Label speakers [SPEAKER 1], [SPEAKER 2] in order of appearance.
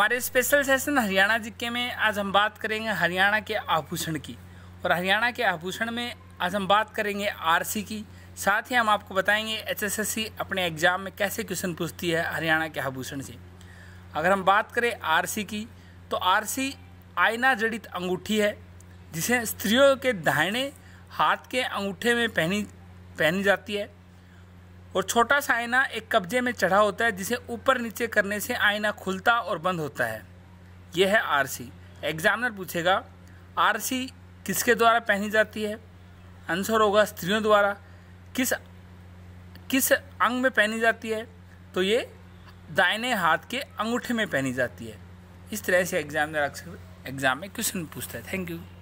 [SPEAKER 1] हमारे special session Haryana जिक्के में आज हम बात करेंगे हरियाणा के आभूषण की और हरियाणा के आभूषण में आज हम बात करेंगे आरसी की साथ ही हम आपको बताएंगे एचएसएससी अपने एग्ज़ाम में कैसे क्वेश्चन पूछती है हरियाणा के आभूषण से अगर हम बात करें आरसी की तो आरसी आयना जड़ित अंगूठी है जिसे स्त्रियों के दाहिने हाथ के अंगूठे में पहनी पहनी जाती है और छोटा सा आईना एक कब्जे में चढ़ा होता है जिसे ऊपर नीचे करने से आईना खुलता और बंद होता है यह है आरसी एग्जामिनर पूछेगा आरसी किसके द्वारा पहनी जाती है आंसर होगा स्त्रियों द्वारा किस किस अंग में पहनी जाती है तो ये दाहिने हाथ के अंगूठे में पहनी जाती है इस तरह से एग्जामिनर अक्सर एग्जाम में क्वेश्चन पूछता है थैंक यू